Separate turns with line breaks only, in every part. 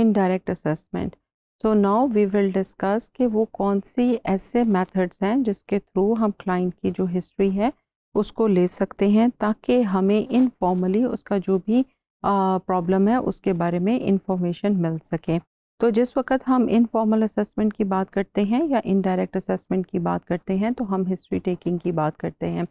indirect assessment so now we will discuss कि वो कौन सी ऐसे मेथड्स हैं जिसके थ्रू हम क्लाइंट की जो हिस्ट्री है उसको ले सकते हैं ताकि हमें इनफॉर्मली उसका जो भी प्रॉब्लम है उसके बारे में इंफॉर्मेशन मिल सके तो जिस वक्त हम इनफॉर्मल असेसमेंट की बात करते हैं या इनडायरेक्ट असेसमेंट की बात करते हैं तो हम हिस्ट्री टेकिंग की बात करते हैं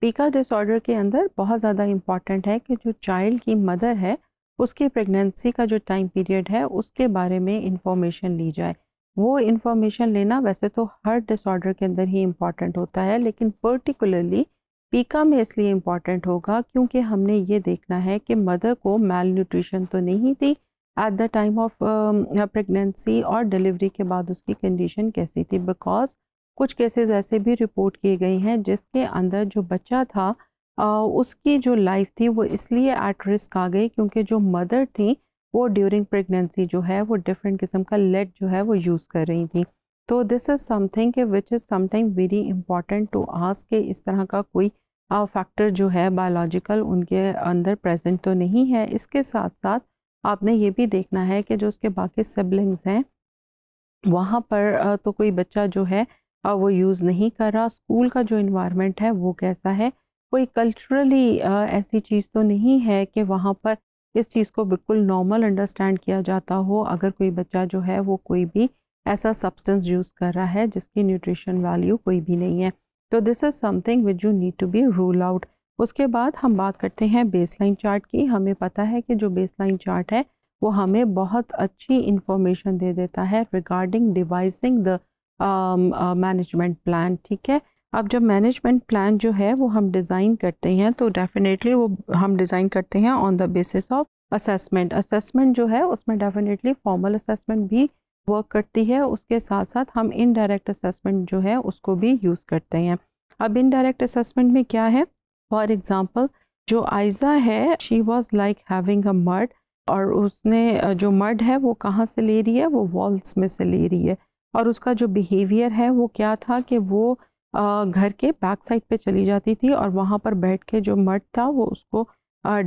पीका डिसऑर्डर के अंदर बहुत ज़्यादा इम्पॉर्टेंट है कि जो चाइल्ड की मदर है उसकी प्रेगनेंसी का जो टाइम पीरियड है उसके बारे में इंफॉर्मेशन ली जाए वो इंफॉर्मेशन लेना वैसे तो हर डिसऑर्डर के अंदर ही इम्पॉर्टेंट होता है लेकिन पर्टिकुलरली पीका में इसलिए इम्पॉर्टेंट होगा क्योंकि हमने ये देखना है कि मदर को मेल न्यूट्रिशन तो नहीं थी at the time of pregnancy और डिलीवरी के बाद उसकी कंडीशन कैसी थी बिकॉज कुछ केसेस ऐसे भी रिपोर्ट किए गए हैं जिसके अंदर जो बच्चा था उसकी जो लाइफ थी वो इसलिए एट रिस्क आ गई क्योंकि जो मदर थी वो ड्यूरिंग प्रेगनेंसी जो है वो डिफरेंट किस्म का लेड जो है वो यूज़ कर रही थी तो दिस इज़ समथिंग के which is sometime very important to आज के इस तरह का कोई फैक्टर जो है बायोलॉजिकल उनके अंदर प्रेजेंट तो नहीं है इसके साथ साथ आपने ये भी देखना है कि जो उसके बाकी सिबलिंग्स हैं वहाँ पर तो कोई बच्चा जो है वो यूज़ नहीं कर रहा स्कूल का जो इन्वायरमेंट है वो कैसा है कोई कल्चरली ऐसी चीज़ तो नहीं है कि वहाँ पर इस चीज़ को बिल्कुल नॉर्मल अंडरस्टैंड किया जाता हो अगर कोई बच्चा जो है वो कोई भी ऐसा सब्सटेंस यूज़ कर रहा है जिसकी न्यूट्रिशन वैल्यू कोई भी नहीं है तो this is something which you need to be rule out उसके बाद हम बात करते हैं बेसलाइन चार्ट की हमें पता है कि जो बेसलाइन चार्ट है वो हमें बहुत अच्छी इन्फॉर्मेशन दे देता है regarding devising the management plan ठीक है अब जब मैनेजमेंट प्लान जो है वो हम डिज़ाइन करते हैं तो डेफिनेटली वो हम डिज़ाइन करते हैं on the basis of assessment assessment जो है उसमें डेफिनेटली फॉर्मल असेसमेंट भी वर्क करती है उसके साथ साथ हम इनडायरेक्ट असेसमेंट जो है उसको भी यूज़ करते हैं अब इनडायरेक्ट असेसमेंट में क्या है फॉर एग्ज़ाम्पल जो आयजा है she was like having a मर्ड और उसने जो मर्ड है वो कहाँ से ले रही है वो वॉल्स में से ले रही है और उसका जो बिहेवियर है वो क्या था कि वो घर के बैक साइड पे चली जाती थी और वहाँ पर बैठ के जो मर्द था वो उसको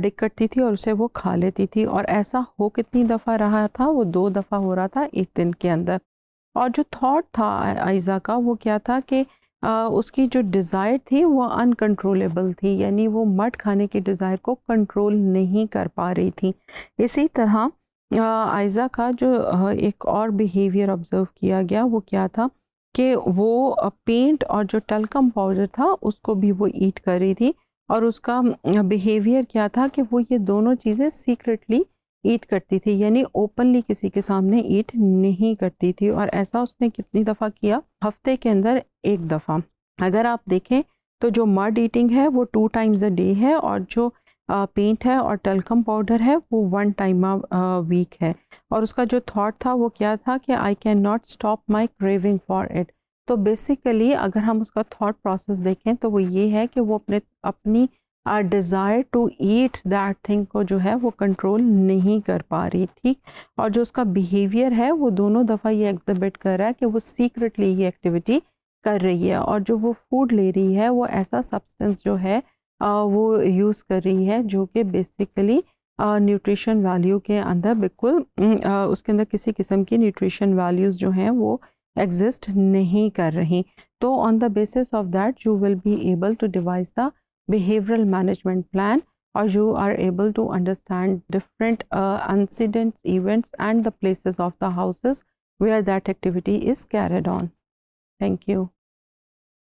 डिक करती थी और उसे वो खा लेती थी और ऐसा हो कितनी दफ़ा रहा था वो दो दफ़ा हो रहा था एक दिन के अंदर और जो थॉट था आयजा का वो क्या था कि आ, उसकी जो डिज़ायर थी वो अनकंट्रोलेबल थी यानी वो मट खाने की डिज़ायर को कंट्रोल नहीं कर पा रही थी इसी तरह आयजा का जो एक और बिहेवियर ऑब्ज़र्व किया गया वो क्या था कि वो पेंट और जो टलकम पाउडर था उसको भी वो ईट कर रही थी और उसका बिहेवियर क्या था कि वो ये दोनों चीज़ें सीक्रेटली ईट करती थी यानी ओपनली किसी के सामने ईट नहीं करती थी और ऐसा उसने कितनी दफ़ा किया हफ्ते के अंदर एक दफ़ा अगर आप देखें तो जो मर्ड ईटिंग है वो टू टाइम्स अ डे है और जो पेंट है और टेलकम पाउडर है वो वन टाइम वीक है और उसका जो थॉट था वो क्या था कि I can not stop my craving for it तो बेसिकली अगर हम उसका थॉट प्रोसेस देखें तो वो ये है कि वो अपने अपनी desire to eat that thing को जो है वो कंट्रोल नहीं कर पा रही ठीक और जो उसका बिहेवियर है वो दोनों दफ़ा ये एग्जिबिट कर रहा है कि वो सीक्रेटली ये एक्टिविटी कर रही है और जो वो फूड ले रही है वो ऐसा सब्सटेंस जो है वो यूज़ कर रही है जो कि बेसिकली न्यूट्रिशन वैल्यू के अंदर बिल्कुल उसके अंदर किसी किस्म की न्यूट्रिशन वैल्यूज़ जो हैं वो एग्जिस्ट नहीं कर रही तो on the basis of that you will be able to devise the behavioural management plan और you are able to understand different incidents events and the places of the houses where that activity is carried on thank you